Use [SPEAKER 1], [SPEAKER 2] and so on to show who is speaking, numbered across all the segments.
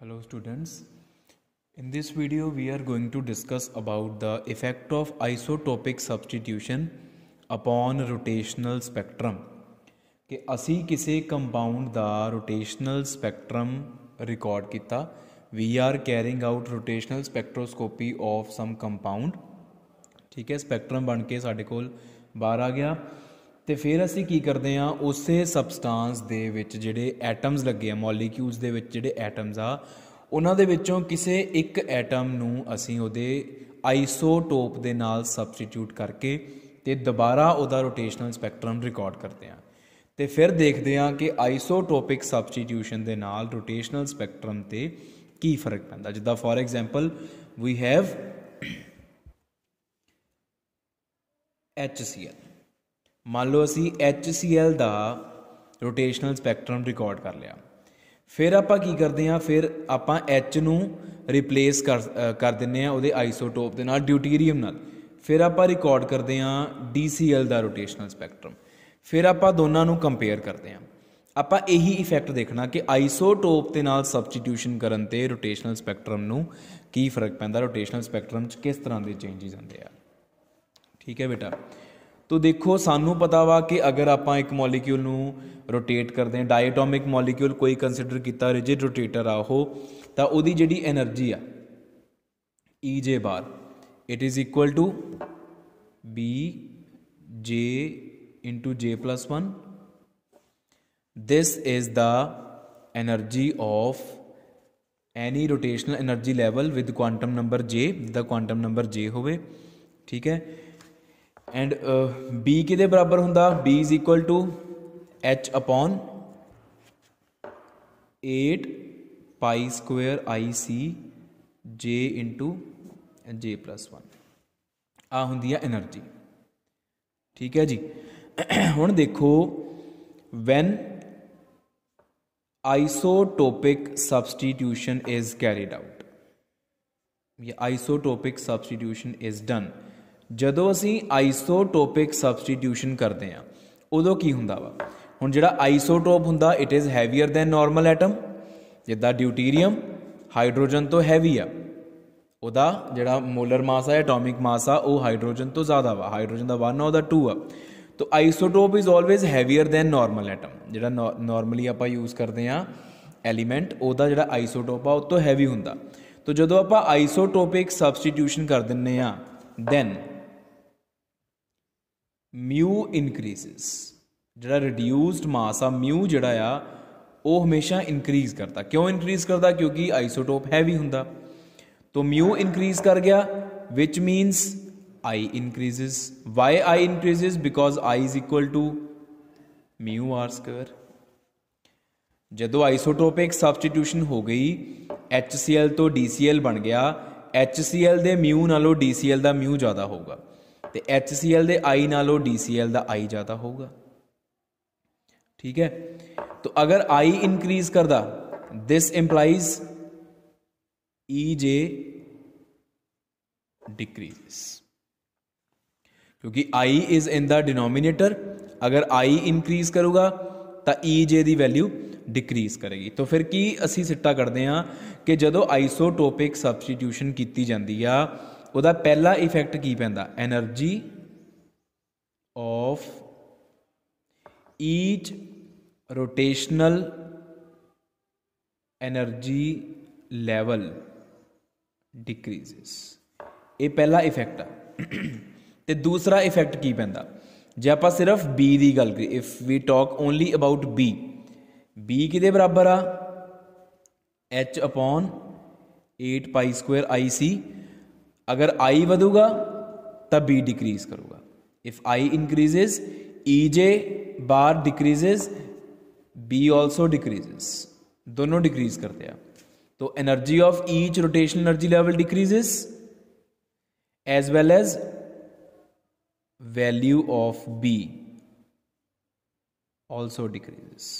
[SPEAKER 1] hello students in this video we are going to discuss about the effect of isotopic substitution upon rotational spectrum कि ਅਸੀਂ ਕਿਸੇ compound ਦਾ rotational spectrum record ਕੀਤਾ we are carrying out rotational spectroscopy of some compound ਠੀਕ ਹੈ spectrum ਬਣ ਕੇ ਸਾਡੇ ਕੋਲ ਬਾਹਰ ਆ ਗਿਆ ਤੇ ਫਿਰ ਅਸੀਂ ਕੀ ਕਰਦੇ ਆ ਉਸੇ ਸਬਸਟੈਂਸ ਦੇ ਵਿੱਚ ਜਿਹੜੇ ਐਟਮਸ ਲੱਗੇ ਆ ਮੋਲੀਕਿਊਲਸ ਦੇ ਵਿੱਚ ਜਿਹੜੇ ਐਟਮਸ ਆ ਉਹਨਾਂ ਦੇ ਵਿੱਚੋਂ ਕਿਸੇ ਇੱਕ ਐਟਮ ਨੂੰ ਅਸੀਂ ਉਹਦੇ ਆਈਸੋਟੋਪ ਦੇ ਨਾਲ ਸਬਸਟੀਟਿਊਟ ਕਰਕੇ ਤੇ ਦੁਬਾਰਾ ਉਹਦਾ ਰੋਟੇਸ਼ਨਲ ਸਪੈਕਟ੍ਰਮ ਰਿਕਾਰਡ ਕਰਦੇ ਆ ਤੇ ਫਿਰ ਦੇਖਦੇ ਆ ਕਿ ਆਈਸੋਟੋਪਿਕ ਸਬਸਟੀਟਿਊਸ਼ਨ ਦੇ ਨਾਲ ਰੋਟੇਸ਼ਨਲ ਸਪੈਕਟ੍ਰਮ ਤੇ ਕੀ ਫਰਕ ਪੈਂਦਾ ਜਿੱਦਾਂ for example we have HCl ਮੰਨ ਲਓ ਅਸੀਂ HCl ਦਾ ਰੋਟੇਸ਼ਨਲ ਸਪੈਕਟ੍ਰਮ ਰਿਕਾਰਡ ਕਰ ਲਿਆ ਫਿਰ ਆਪਾਂ ਕੀ ਕਰਦੇ ਆ ਫਿਰ ਆਪਾਂ H ਨੂੰ ਰਿਪਲੇਸ ਕਰ ਕਰ ਦਿੰਨੇ ਆ ਉਹਦੇ ਆਈਸੋਟੋਪ ਦੇ ਨਾਲ ਡਿਊਟੀਰੀਅਮ ਨਾਲ ਫਿਰ ਆਪਾਂ ਰਿਕਾਰਡ ਕਰਦੇ ਆ DCl ਦਾ ਰੋਟੇਸ਼ਨਲ ਸਪੈਕਟ੍ਰਮ ਫਿਰ ਆਪਾਂ ਦੋਨਾਂ ਨੂੰ ਕੰਪੇਅਰ ਕਰਦੇ ਆ ਆਪਾਂ ਇਹੀ ਇਫੈਕਟ ਦੇਖਣਾ ਕਿ ਆਈਸੋਟੋਪ ਦੇ ਨਾਲ ਸਬਸਟੀਟਿਊਸ਼ਨ ਕਰਨ ਤੇ ਰੋਟੇਸ਼ਨਲ ਸਪੈਕਟ੍ਰਮ ਨੂੰ ਕੀ ਫਰਕ ਪੈਂਦਾ ਰੋਟੇਸ਼ਨਲ ਸਪੈਕਟ੍ਰਮ 'ਚ ਕਿਸ ਤਰ੍ਹਾਂ ਦੇ ਚੇਂਜਸ ਆਉਂਦੇ ਆ ਠੀਕ ਹੈ ਬੇਟਾ ਤੋ ਦੇਖੋ ਸਾਨੂੰ ਪਤਾ ਵਾ ਕਿ ਅਗਰ ਆਪਾਂ ਇੱਕ ਮੋਲੀਕਿਊਲ ਨੂੰ ਰੋਟੇਟ ਕਰਦੇ ਹਾਂ ਡਾਇਟੋਮਿਕ ਮੋਲੀਕਿਊਲ ਕੋਈ ਕਨਸਿਡਰ ਕੀਤਾ ਰਿਜਿਡ ਰੋਟੇਟਰ ਆ ਉਹ ਤਾਂ ਉਹਦੀ ਜਿਹੜੀ એનર્ਜੀ ਆ J bar it is equal to B J into J+1 this is the energy of any rotational energy level with quantum number J ਦਾ ਕੁਆਂਟਮ ਨੰਬਰ J ਹੋਵੇ ਠੀਕ ਹੈ ਐਂਡ uh, b ਕਿਹਦੇ ਬਰਾਬਰ ਹੁੰਦਾ b is equal to h upon 8 pi square ic j into j 1 ਆ ਹੁੰਦੀ ਆ એનર્ਜੀ ਠੀਕ ਹੈ ਜੀ ਹੁਣ ਦੇਖੋ when isotopic substitution is carried out ਯਾ ਆਈਸੋਟੋਪਿਕ ਸਬਸਟੀਟਿਊਸ਼ਨ ਇਜ਼ ਡਨ ਜਦੋਂ ਅਸੀਂ ਆਈਸੋਟੋਪਿਕ ਸਬਸਟੀਟਿਊਸ਼ਨ ਕਰਦੇ ਹਾਂ ਉਦੋਂ ਕੀ ਹੁੰਦਾ ਵਾ ਹੁਣ ਜਿਹੜਾ ਆਈਸੋਟੋਪ ਹੁੰਦਾ it is heavier than normal atom ਜਿੱਦਾਂ ਡਿਊਟੀਰੀਅਮ ਹਾਈਡਰੋਜਨ ਤੋਂ ਹੈਵੀ ਆ ਉਹਦਾ ਜਿਹੜਾ ਮੋਲਰ ਮਾਸ ਆ ਐਟੋਮਿਕ ਮਾਸ ਆ ਉਹ ਹਾਈਡਰੋਜਨ ਤੋਂ ਜ਼ਿਆਦਾ ਵਾ ਹਾਈਡਰੋਜਨ ਦਾ 1 ਆ ਉਹਦਾ 2 ਆ ਤੋ isotope is always heavier than normal atom ਜਿਹੜਾ ਨਾਰਮਲੀ ਆਪਾਂ ਯੂਜ਼ ਕਰਦੇ ਆ ਐਲੀਮੈਂਟ ਉਹਦਾ ਜਿਹੜਾ ਆਈਸੋਟੋਪ ਆ ਉਹ ਤੋਂ ਹੈਵੀ ਹੁੰਦਾ ਤੋ ਜਦੋਂ ਆਪਾਂ ਆਈਸੋਟੋਪਿਕ ਸਬਸਟੀਟਿਊਸ਼ਨ ਕਰ ਦਿੰਨੇ ਆ ਦੈਨ ਮਿਊ ਇਨਕਰੀਸਸ ਜਿਹੜਾ ਰਿਡਿਊਸਡ ਮਾਸ ਆ ਮਿਊ ਜਿਹੜਾ ਆ ਉਹ ਹਮੇਸ਼ਾ ਇਨਕਰੀਜ਼ ਕਰਦਾ ਕਿਉਂ ਇਨਕਰੀਜ਼ ਕਰਦਾ ਕਿਉਂਕਿ ਆਈਸੋਟੋਪ ਹੈਵੀ ਹੁੰਦਾ तो ਮਿਊ इंक्रीज ਕਰ ਗਿਆ which means I increases why I increases because I is equal to mu R square ਜਦੋਂ ਆਈਸੋਟੋਪਿਕ ਸਬਸਟੀਟਿਊਸ਼ਨ ਹੋ ਗਈ HCl ਤੋਂ DCl ਬਣ ਗਿਆ HCl ਦੇ ਮਿਊ ਨਾਲੋਂ DCl ਦਾ ਮਿਊ ਜ਼ਿਆਦਾ ਹੋਊਗਾ ਤੇ HCl ਦੇ I ਨਾਲੋਂ DCl ਦਾ I ਜ਼ਿਆਦਾ ਹੋਊਗਾ ਠੀਕ ਹੈ ਤੋ ਅਗਰ I ਇਨਕਰੀਜ਼ ਕਰਦਾ ਥਿਸ ਇੰਪਲਾਈਜ਼ EJ ਡਿਕਰੀਸ ਕਿਉਂਕਿ I is in the denominator ਅਗਰ I ਇਨਕਰੀਜ਼ ਕਰੂਗਾ ਤਾਂ EJ ਦੀ ਵੈਲਿਊ ਡਿਕਰੀਸ ਕਰੇਗੀ ਤੋ ਫਿਰ ਕੀ ਅਸੀਂ ਸਿੱਟਾ ਕਰਦੇ ਆ ਕਿ ਜਦੋਂ ਆਈਸੋਟੋਪਿਕ ਸਬਸਟੀਟਿਊਸ਼ਨ ਕੀਤੀ ਜਾਂਦੀ ਆ ਉਹਦਾ ਪਹਿਲਾ ਇਫੈਕਟ ਕੀ ਪੈਂਦਾ energy of each rotational energy level decreases ਇਹ ਪਹਿਲਾ ਇਫੈਕਟ ਆ ਤੇ ਦੂਸਰਾ ਇਫੈਕਟ ਕੀ ਪੈਂਦਾ ਜੇ ਆਪਾਂ ਸਿਰਫ B ਦੀ ਗੱਲ ਕਰੀ if we talk only about B B ਕਿਦੇ ਬਰਾਬਰ ਆ h upon 8 pi square ic अगर आई बढ़ूगा तब बी डिक्रीज करूंगा if I increases E J bar decreases B also decreases दोनों डिक्रीज करते हैं तो energy of each rotational energy level decreases as well as value of B also decreases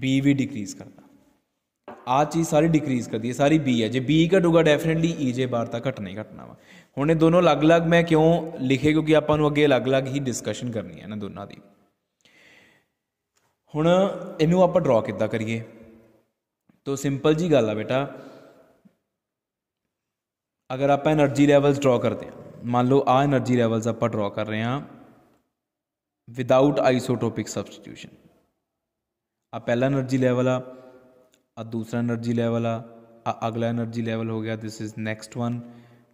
[SPEAKER 1] B भी decrease करता ਆ ਚੀਜ਼ ਸਾਰੀ ਡਿਕਰੀਜ਼ ਕਰਦੀ ਹੈ ਸਾਰੀ b ਹੈ ਜੇ b ਘਟੂਗਾ ਡੈਫੀਨਿਟਲੀ e ਜੇ ਬਾਰ ਤਾਂ ਘਟਣਾ ਹੀ ਘਟਣਾ ਵਾ ਹੁਣ ਇਹ ਦੋਨੋਂ ਅਲੱਗ-ਅਲੱਗ ਮੈਂ ਕਿਉਂ ਲਿਖੇ ਕਿਉਂਕਿ ਆਪਾਂ ਨੂੰ ਅੱਗੇ ਅਲੱਗ-ਅਲੱਗ ਹੀ ਡਿਸਕਸ਼ਨ ਕਰਨੀ ਹੈ ਨਾ ਦੋਨਾਂ ਦੀ ਹੁਣ ਇਹਨੂੰ ਆਪਾਂ ਡਰਾ ਕਿੱਦਾਂ ਕਰੀਏ ਤੋ ਸਿੰਪਲ ਜੀ ਗੱਲ ਆ ਬੇਟਾ ਅਗਰ ਆਪਾਂ એનર્ਜੀ ਲੈਵਲਸ ਡਰਾ ਕਰਦੇ ਹਾਂ ਮੰਨ ਲਓ ਆ એનર્ਜੀ ਲੈਵਲਸ ਆਪਾਂ ਡਰਾ ਕਰ ਰਹੇ ਹਾਂ ਵਿਦਆਊਟ ਆਈਸੋਟੋਪਿਕ ਸਬਸਟੀਟਿਊਸ਼ਨ ਆ ਪਹਿਲਾ એનર્ਜੀ ਲੈਵਲ ਆ आ दूसरा एनर्जी लेवल आ अगला एनर्जी लेवल हो गया this is next one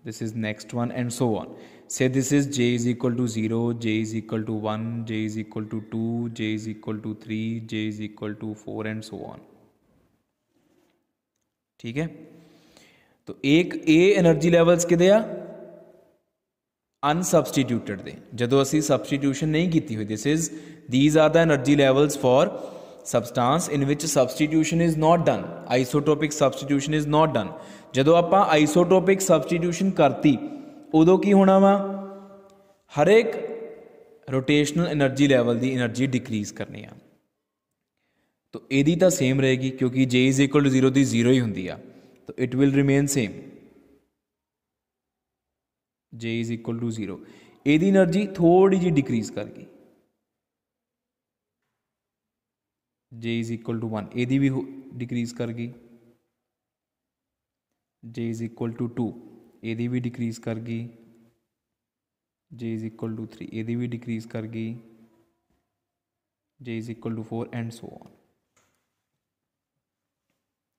[SPEAKER 1] this is next one and so on से this is J is equal to zero J is equal to one J is equal to two J is equal to three J is equal to four and so on ठीक है तो एक ए energy levels कि ਆ ਅਨਸਬਸਟੀਟਿਊਟਡ ਦੇ ਜਦੋਂ ਅਸੀਂ substitution ਨਹੀਂ ਕੀਤੀ ਹੋਈ this is these are the energy levels substance in ਵਿਚ substitution is not done isotopic substitution is not done ਜਦੋਂ ਆਪਾਂ ਆਈਸੋਟੋਪਿਕ ਸਬਸਟੀਟਿਊਸ਼ਨ ਕਰਤੀ ਉਦੋਂ ਕੀ ਹੋਣਾ ਵਾ ਹਰੇਕ ਰੋਟੇਸ਼ਨਲ એનર્ਜੀ ਲੈਵਲ ਦੀ એનર્ਜੀ ਡਿਕਰੀਜ਼ ਕਰਨੀ ਆ ਤੋ ਇਹਦੀ ਤਾਂ ਸੇਮ ਰਹੇਗੀ ਕਿਉਂਕਿ J 0 ਦੀ 0 ਹੀ ਹੁੰਦੀ ਆ ਤੋ it will remain same J 0 ਇਹਦੀ એનર્ਜੀ ਥੋੜੀ ਜੀ ਡਿਕਰੀਜ਼ ਕਰ ਗਈ J is equal to one ए दी भी डिक्रीज कर गई J is equal to two ए दी भी डिक्रीज कर गई J is equal to three ए दी भी डिक्रीज कर गई J is equal to four and so on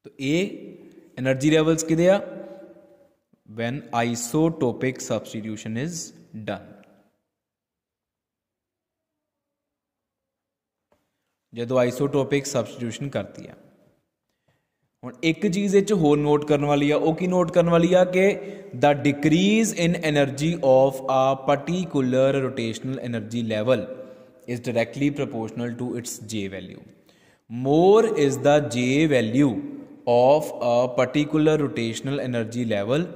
[SPEAKER 1] तो ए एनर्जी लेवल्स कि when isotopic substitution is done जो आइसोटोपिक सबस्टिट्यूशन करती है हम एक चीज़ इस हो नोट करने वाली है वह की नोट करने वाली आ कि the decrease in energy of a particular rotational energy level is directly proportional to its J value more is the J value of a particular rotational energy level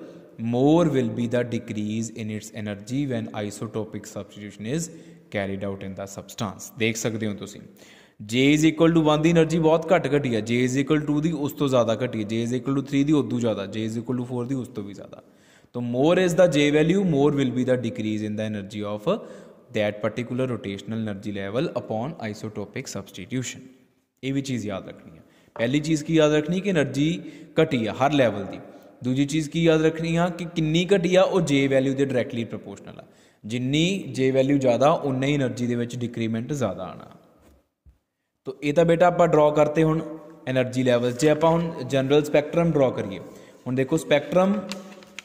[SPEAKER 1] more will be the decrease in its energy when isotopic substitution is carried out in the substance देख सकते हो तुम j is equal to 1 ਦੀ energy ਬਹੁਤ ਘੱਟ ਘਟੀ ਆ j is equal to 2 ਦੀ ਉਸ ਤੋਂ ਜ਼ਿਆਦਾ ਘਟੀ ਆ j is equal to 3 ਦੀ ਉਦੋਂ ਜ਼ਿਆਦਾ j is equal to 4 ਦੀ ਉਸ ਤੋਂ ਵੀ ਜ਼ਿਆਦਾ ਤੋ ਮੋਰ is the J value more will be the decrease in the energy of that particular rotational energy level upon isotopic substitution ਇਹ ਵੀ ਚੀਜ਼ ਯਾਦ ਰੱਖਣੀ ਆ ਪਹਿਲੀ ਚੀਜ਼ ਕੀ ਯਾਦ ਰੱਖਣੀ ਕਿ એનર્ਜੀ ਘਟੀ ਆ ਹਰ ਲੈਵਲ ਦੀ ਦੂਜੀ ਚੀਜ਼ ਕੀ ਯਾਦ ਰੱਖਣੀ ਆ ਕਿ ਕਿੰਨੀ ਘਟੀ ਆ ਉਹ ਜੇ ਵੈਲਿਊ ਦੇ ਡਾਇਰੈਕਟਲੀ ਪ੍ਰੋਪੋਰਸ਼ਨਲ ਆ ਜਿੰਨੀ ਜੇ ਵੈਲਿਊ ਜ਼ਿਆਦਾ ਉਨੇ ਹੀ એનર્ਜੀ ਦੇ ਵਿੱਚ ਡਿਕਰੀਮੈਂਟ ਜ਼ਿਆਦਾ ਆਣਾ तो ये तो बेटा आप ड्रॉ करते हूँ एनर्जी लैवल जो आप हम जनरल स्पैक्ट्रम ड्रॉ करिए हूँ देखो स्पैक्ट्रम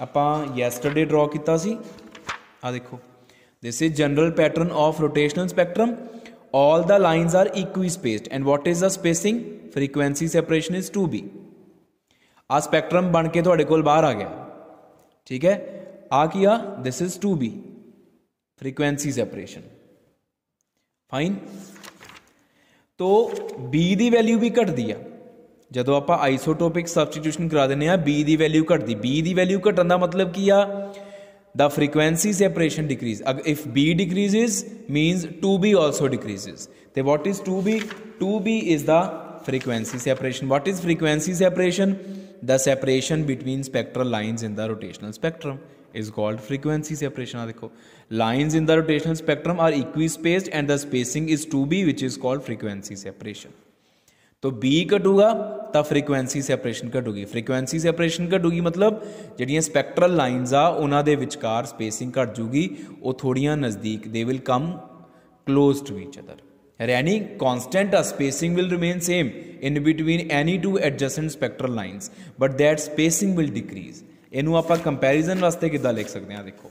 [SPEAKER 1] आपस्टरडे ड्रॉ किया देखो this is general pattern of rotational spectrum all the lines are equispaced and what is the spacing frequency separation is two B आ स्पैक्ट्रम बन के थोड़े को बहर आ गया ठीक है आ कि this is two B frequency separation fine ਤੋ b ਦੀ ਵੈਲਿਊ ਵੀ ਘਟਦੀ ਆ ਜਦੋਂ ਆਪਾਂ ਆਈਸੋਟੋਪਿਕ ਸਬਸਟੀਟਿਊਸ਼ਨ ਕਰਾ ਦਿੰਨੇ ਆ b ਦੀ ਵੈਲਿਊ ਘਟਦੀ b ਦੀ ਵੈਲਿਊ ਘਟਣ ਦਾ ਮਤਲਬ ਕੀ ਆ ਦਾ ਫ੍ਰੀਕੁਐਂਸੀ ਸੈਪਰੇਸ਼ਨ ਡਿਕਰੀਜ਼ ਅਗਰ if b decreases means 2b also decreases ਤੇ what is 2b 2b is the frequency separation what is frequency separation the separation between spectral lines in the rotational spectrum is called frequency separation देखो lines in the rotational spectrum are equispaced and the spacing is two B which is called frequency separation तो B कटूगा तो frequency separation घटूगी frequency separation घटूगी मतलब जड़िया spectral लाइनज आ उन्होंने विचकार spacing घट जूगी वो थोड़िया नज़दीक they will come close to each other any constant uh spacing will remain same in between any two adjacent spectral lines but that spacing will decrease ਇਹਨੂੰ ਆਪਾਂ ਕੰਪੈਰੀਜ਼ਨ ਵਾਸਤੇ ਕਿੱਦਾਂ ਲਿਖ ਸਕਦੇ ਆ ਦੇਖੋ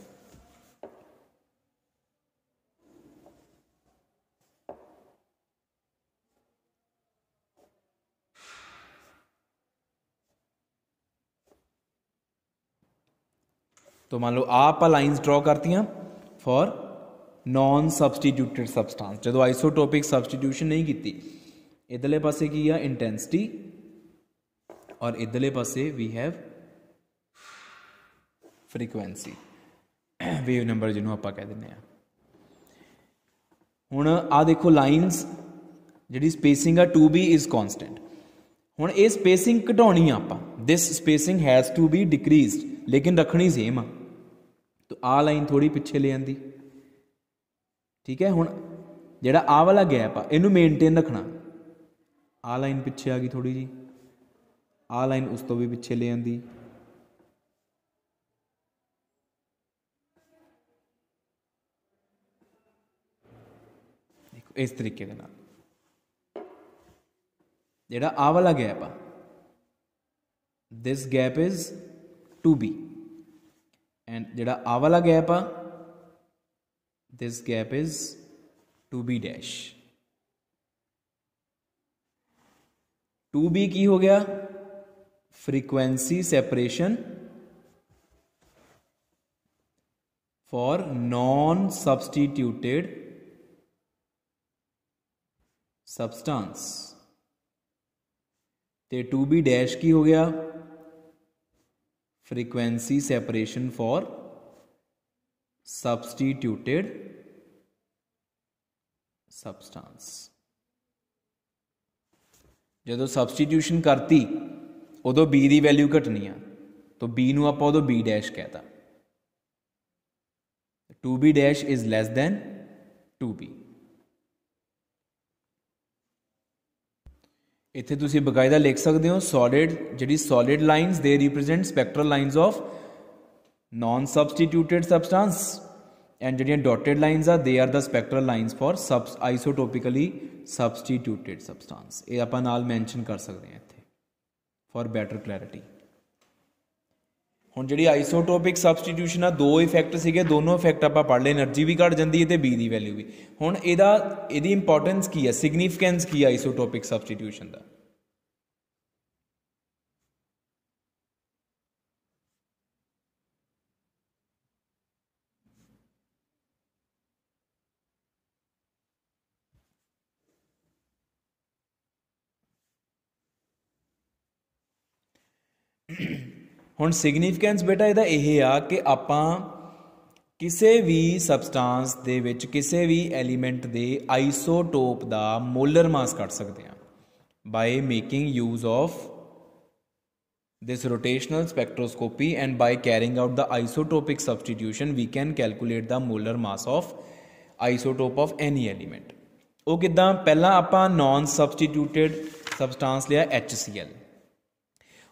[SPEAKER 1] ਤੋ ਮੰਨ ਲਓ ਆ ਆਪਾਂ ਲਾਈਨਸ ਡਰਾ ਕਰਤੀਆਂ ਫॉर ਨਾਨ ਸਬਸਟੀਟਿਊਟਿਡ ਸਬਸਟੈਂਸ ਜਦੋਂ ਆਈਸੋਟੋਪਿਕ ਸਬਸਟੀਟਿਊਸ਼ਨ ਨਹੀਂ ਕੀਤੀ ਇਧਰਲੇ ਪਾਸੇ ਕੀ ਆ ਇੰਟੈਂਸਿਟੀ ਔਰ ਇਧਰਲੇ ਪਾਸੇ we have frequency wave number ਜਿਹਨੂੰ ਆਪਾਂ ਕਹਿ ਦਿੰਨੇ ਆ ਹੁਣ ਆ ਦੇਖੋ ਲਾਈਨਸ ਜਿਹੜੀ ਸਪੇਸਿੰਗ ਆ 2b ਇਜ਼ ਕਨਸਟੈਂਟ ਹੁਣ ਇਹ ਸਪੇਸਿੰਗ ਘਟਾਉਣੀ ਆ ਆਪਾਂ this spacing has to be decreased ਲੇਕਿਨ ਰੱਖਣੀ ਸੇਮ ਆ ਤੋ ਆ ਲਾਈਨ ਥੋੜੀ ਪਿੱਛੇ ਲੈ ਜਾਂਦੀ ਠੀਕ ਹੈ ਹੁਣ ਜਿਹੜਾ ਆ ਵਾਲਾ ਗੈਪ ਆ ਇਹਨੂੰ ਮੇਨਟੇਨ ਰੱਖਣਾ ਆ ਲਾਈਨ ਪਿੱਛੇ ਆ ਗਈ ਥੋੜੀ ਜੀ ਆ ਲਾਈਨ ਉਸ ਤੋਂ ਵੀ ਪਿੱਛੇ ਲੈ ਜਾਂਦੀ इस तरीके जोड़ा आ वाला गैप आ this gap is two B and जोड़ा आ वाला गैप आ this gap is two B dash two B की हो गया frequency separation for non substituted substance ਤੇ 2b ਡੈਸ਼ ਕੀ ਹੋ ਗਿਆ frequency separation for substituted substance ਜਦੋਂ ਸਬਸਟੀਟਿਊਸ਼ਨ ਕਰਤੀ ਉਦੋਂ b ਦੀ ਵੈਲਿਊ ਘਟਣੀ ਆ ਤਾਂ b ਨੂੰ ਆਪਾਂ ਉਦੋਂ b ਡੈਸ਼ ਕਹਤਾ 2b dash is less than 2b ਇੱਥੇ ਤੁਸੀਂ ਬਕਾਇਦਾ ਲਿਖ ਸਕਦੇ ਹੋ ਸੋਲਿਡ ਜਿਹੜੀ ਸੋਲਿਡ ਲਾਈਨਸ ਦੇ represent spectral lines of non substituted substance and ਜਿਹੜੀਆਂ ਡਾਟਡ ਲਾਈਨਸ ਆ they are the spectral lines for sub isotopically substituted substance ਇਹ ਆਪਾਂ ਨਾਲ ਮੈਂਸ਼ਨ ਕਰ ਸਕਦੇ ਹਾਂ ਇੱਥੇ ਫਾਰ ਬੈਟਰ ਕਲੈਰਿਟੀ ਹੁਣ ਜਿਹੜੀ ਆਈਸੋਟੋਪਿਕ ਸਬਸਟੀਟਿਊਸ਼ਨ ਆ ਦੋ ਇਫੈਕਟ ਸੀਗੇ ਦੋਨੋਂ ਇਫੈਕਟ ਆਪਾਂ ਪੜ੍ਹ ਲਏ એનર્ਜੀ ਵੀ ਘਟ ਜਾਂਦੀ ਹੈ ਤੇ B ਦੀ ਵੈਲਿਊ ਵੀ ਹੁਣ ਇਹਦਾ ਇਹਦੀ ਇੰਪੋਰਟੈਂਸ ਕੀ ਹੈ ਸਿਗਨੀਫੀਕੈਂਸ ਕੀ ਹੈ ਆਈਸੋਟੋਪਿਕ ਸਬਸਟੀਟਿਊਸ਼ਨ ਦਾ Mm-hmm. ਹੁਣ ਸਿਗਨੀਫੀਕੈਂਸ ਬੇਟਾ ਇਹਦਾ ਇਹ ਆ ਕਿ ਆਪਾਂ ਕਿਸੇ ਵੀ ਸਬਸਟੈਂਸ ਦੇ ਵਿੱਚ ਕਿਸੇ ਵੀ ਐਲੀਮੈਂਟ ਦੇ ਆਈਸੋਟੋਪ ਦਾ ਮੋਲਰ ਮਾਸ ਕੱਢ ਸਕਦੇ ਹਾਂ by making use of this rotational spectroscopy and by carrying out the isotopic substitution we can calculate the molar mass of isotope of any element ਉਹ ਕਿਦਾਂ ਪਹਿਲਾਂ ਆਪਾਂ ਨਾਨ ਸਬਸਟੀਟਿਊਟਿਡ ਸਬਸਟੈਂਸ ਲਿਆ HCl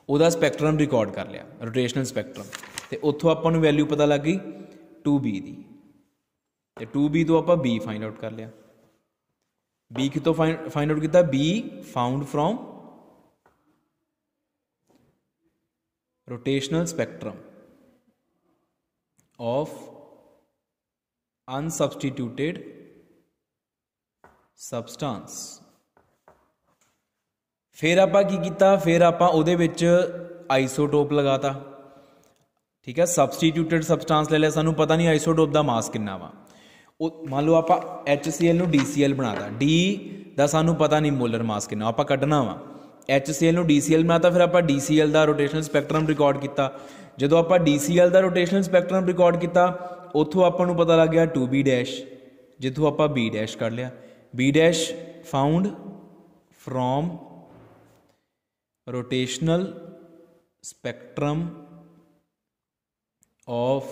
[SPEAKER 1] ਉਹਦਾ spectrum record ਕਰ ਲਿਆ rotational spectrum ਤੇ ਉੱਥੋਂ ਆਪਾਂ ਨੂੰ ਵੈਲਿਊ ਪਤਾ ਲੱਗ ਗਈ 2b ਦੀ ਤੇ 2b ਤੋਂ ਆਪਾਂ b ਫਾਈਂਡ ਆਊਟ ਕਰ ਲਿਆ b ਕਿਤੋਂ ਫਾਈਂਡ ਆਊਟ ਕੀਤਾ b found from rotational spectrum of unsubstituted substance ਫਿਰ ਆਪਾਂ ਕੀ ਕੀਤਾ ਫਿਰ ਆਪਾਂ ਉਹਦੇ ਵਿੱਚ ਆਈਸੋਟੋਪ ਲਗਾਤਾ ਠੀਕ ਹੈ ਸਬਸਟੀਟਿਊਟਡ ਸਬਸਟੈਂਸ ਲੈ ਲਿਆ ਸਾਨੂੰ ਪਤਾ ਨਹੀਂ ਆਈਸੋਟੋਪ ਦਾ ਮਾਸ ਕਿੰਨਾ ਵਾ ਉਹ ਮੰਨ ਲਓ ਆਪਾਂ HCl ਨੂੰ DCl ਬਣਾਤਾ D ਦਾ ਸਾਨੂੰ ਪਤਾ ਨਹੀਂ ਮੋਲਰ ਮਾਸ ਕਿੰਨਾ ਆਪਾਂ ਕੱਢਣਾ ਵਾ HCl ਨੂੰ DCl ਬਣਾਤਾ ਫਿਰ ਆਪਾਂ DCl ਦਾ ਰੋਟੇਸ਼ਨਲ ਸਪੈਕਟ੍ਰਮ ਰਿਕਾਰਡ ਕੀਤਾ ਜਦੋਂ ਆਪਾਂ DCl ਦਾ ਰੋਟੇਸ਼ਨਲ ਸਪੈਕਟ੍ਰਮ ਰਿਕਾਰਡ ਕੀਤਾ ਉੱਥੋਂ ਆਪਾਂ ਨੂੰ ਪਤਾ ਲੱਗ ਗਿਆ 2B ਜਿੱਥੋਂ ਆਪਾਂ B' ਕੱਢ ਲਿਆ B' found from rotational spectrum of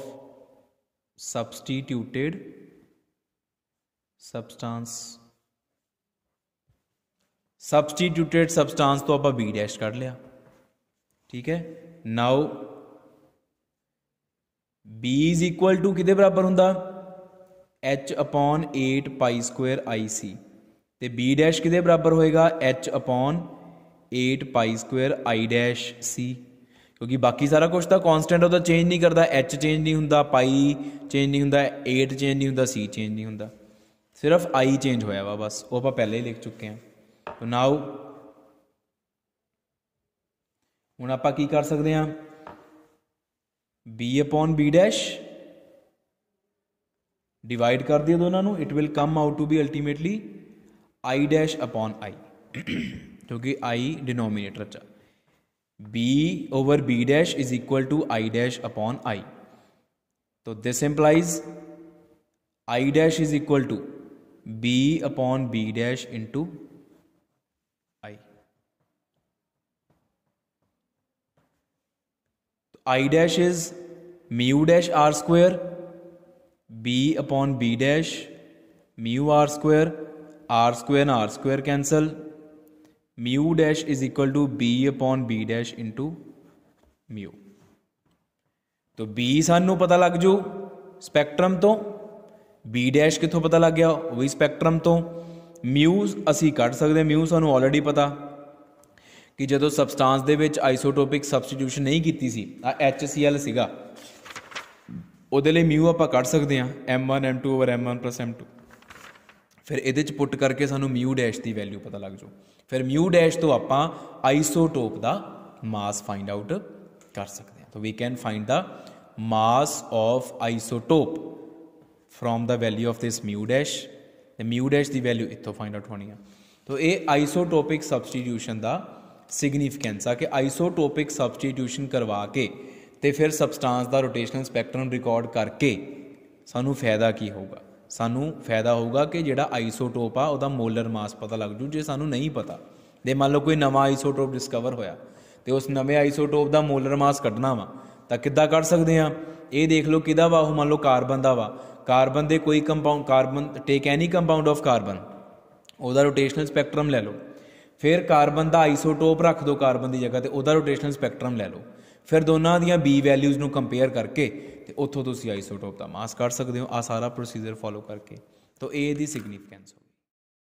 [SPEAKER 1] substituted substance substituted substance ਤੋਂ ਆਪਾਂ B ਡੈਸ਼ ਕੱਢ ਲਿਆ ਠੀਕ ਹੈ now B is equal to ਕਿਦੇ ਬਰਾਬਰ ਹੁੰਦਾ H 8 ਪਾਈ ਸਕੁਅਰ IC ਤੇ B ਡੈਸ਼ ਕਿਦੇ ਬਰਾਬਰ ਹੋਏਗਾ H 8 pi square i dash c ਕਿਉਂਕਿ ਬਾਕੀ ਸਾਰਾ ਕੁਝ ਤਾਂ ਕਨਸਟੈਂਟ ਉਹਦਾ ਚੇਂਜ ਨਹੀਂ ਕਰਦਾ h ਚੇਂਜ ਨਹੀਂ ਹੁੰਦਾ ਪਾਈ ਚੇਂਜ ਨਹੀਂ ਹੁੰਦਾ 8 ਚੇਂਜ ਨਹੀਂ ਹੁੰਦਾ c ਚੇਂਜ ਨਹੀਂ ਹੁੰਦਾ ਸਿਰਫ i ਚੇਂਜ ਹੋਇਆ ਵਾ ਬਸ ਉਹ ਆਪਾਂ ਪਹਿਲੇ ਹੀ ਲਿਖ ਚੁੱਕੇ ਹਾਂ ਸੋ ਨਾਓ ਹੁਣ ਆਪਾਂ ਕੀ ਕਰ ਸਕਦੇ ਹਾਂ b upon b dash divide ਕਰ ਦਿਓ ਦੋਨਾਂ ਨੂੰ it will come out to be ultimately i dash upon i क्योंकि आई डिनोमिनेटर चा B over B dash is equal to I dash upon I तो this implies I dash is equal to B upon B dash into I I dash is mu dash R square B upon B dash mu R square R square R square cancel mu dash is equal to b upon b dash into mu तो b ਸਾਨੂੰ ਪਤਾ ਲੱਗ ਜੂ spectrum ਤੋਂ b dash ਕਿੱਥੋਂ ਪਤਾ ਲੱਗ ਗਿਆ ਉਹ ਵੀ ਸਪੈਕਟ੍ਰਮ ਤੋਂ mu ਅਸੀਂ ਕੱਢ ਸਕਦੇ mu ਸਾਨੂੰ ਆਲਰੇਡੀ ਪਤਾ ਕਿ ਜਦੋਂ ਸਬਸਟੈਂਸ ਦੇ ਵਿੱਚ ਆਈਸੋਟੋਪਿਕ ਸਬਸਟੀਟਿਊਸ਼ਨ ਨਹੀਂ ਕੀਤੀ ਸੀ ਆ HCl ਸੀਗਾ ਉਹਦੇ ਲਈ mu ਆਪਾਂ ਕੱਢ ਸਕਦੇ ਹਾਂ m1 m2 over m1 m2 ਫਿਰ ਇਹਦੇ ਚ ਪੁੱਟ ਕਰਕੇ ਸਾਨੂੰ μ ਡੈਸ਼ ਦੀ ਵੈਲਿਊ ਪਤਾ ਲੱਗ ਜਾਊ ਫਿਰ μ ਡੈਸ਼ ਤੋਂ ਆਪਾਂ ਆਈਸੋਟੋਪ ਦਾ ਮਾਸ ਫਾਈਂਡ ਆਊਟ ਕਰ ਸਕਦੇ ਹਾਂ ਤਾਂ we can find the mass of isotope from the value of this μ dash ਤੇ μ ਡੈਸ਼ ਦੀ ਵੈਲਿਊ ਇੱਥੋਂ ਫਾਈਂਡ ਆਊਟ ਹੋਣੀ ਆ ਤਾਂ ਇਹ ਆਈਸੋਟੋਪਿਕ ਸਬਸਟੀਟਿਊਸ਼ਨ ਦਾ ਸਿਗਨੀਫੀਕੈਂਸ ਆ ਕਿ ਆਈਸੋਟੋਪਿਕ ਸਬਸਟੀਟਿਊਸ਼ਨ ਕਰਵਾ ਕੇ ਤੇ ਫਿਰ ਸਬਸਟੈਂਸ ਦਾ ਰੋਟੇਸ਼ਨਲ ਸਪੈਕਟ੍ਰਮ ਰਿਕਾਰਡ ਕਰਕੇ ਸਾਨੂੰ ਫਾਇਦਾ ਕੀ ਹੋਊਗਾ ਸਾਨੂੰ ਫਾਇਦਾ ਹੋਊਗਾ ਕਿ ਜਿਹੜਾ ਆਈਸੋਟੋਪ ਆ ਉਹਦਾ ਮੋਲਰ ਮਾਸ ਪਤਾ ਲੱਗ ਜੂ ਜੇ ਸਾਨੂੰ ਨਹੀਂ ਪਤਾ ਦੇ ਮੰਨ ਲਓ ਕੋਈ ਨਵਾਂ ਆਈਸੋਟੋਪ ਡਿਸਕਵਰ ਹੋਇਆ ਤੇ ਉਸ ਨਵੇਂ ਆਈਸੋਟੋਪ ਦਾ ਮੋਲਰ ਮਾਸ ਕੱਢਣਾ ਵਾ ਤਾਂ ਕਿੱਦਾਂ ਕੱਢ ਸਕਦੇ ਆ ਇਹ ਦੇਖ ਲਓ ਕਿਹਦਾ ਵਾ ਉਹ ਮੰਨ ਲਓ ਕਾਰਬਨ ਦਾ ਵਾ ਕਾਰਬਨ ਦੇ ਕੋਈ compound carbon take any compound of carbon ਉਹਦਾ ਰੋਟੇਸ਼ਨਲ ਸਪੈਕਟ੍ਰਮ ਲੈ ਲਓ ਫਿਰ ਕਾਰਬਨ ਦਾ ਆਈਸੋਟੋਪ ਰੱਖ ਦਿਓ ਕਾਰਬਨ ਦੀ ਜਗ੍ਹਾ ਤੇ ਉਹਦਾ ਰੋਟੇਸ਼ਨਲ ਸਪੈਕਟ੍ਰਮ ਲੈ ਲਓ ਫਿਰ ਦੋਨਾਂ ਦੀਆਂ B ਵੈਲਿਊਜ਼ ਨੂੰ ਕੰਪੇਅਰ ਕਰਕੇ ਤੇ ਉੱਥੋਂ ਤੁਸੀਂ ਆਈਸੋਟੋਪ ਦਾ ਮਾਸ ਕੱਢ ਸਕਦੇ ਹੋ ਆ ਸਾਰਾ ਪ੍ਰੋਸੀਜਰ ਫਾਲੋ ਕਰਕੇ ਤਾਂ A ਦੀ ਸਿਗਨੀਫੀਕੈਂਸ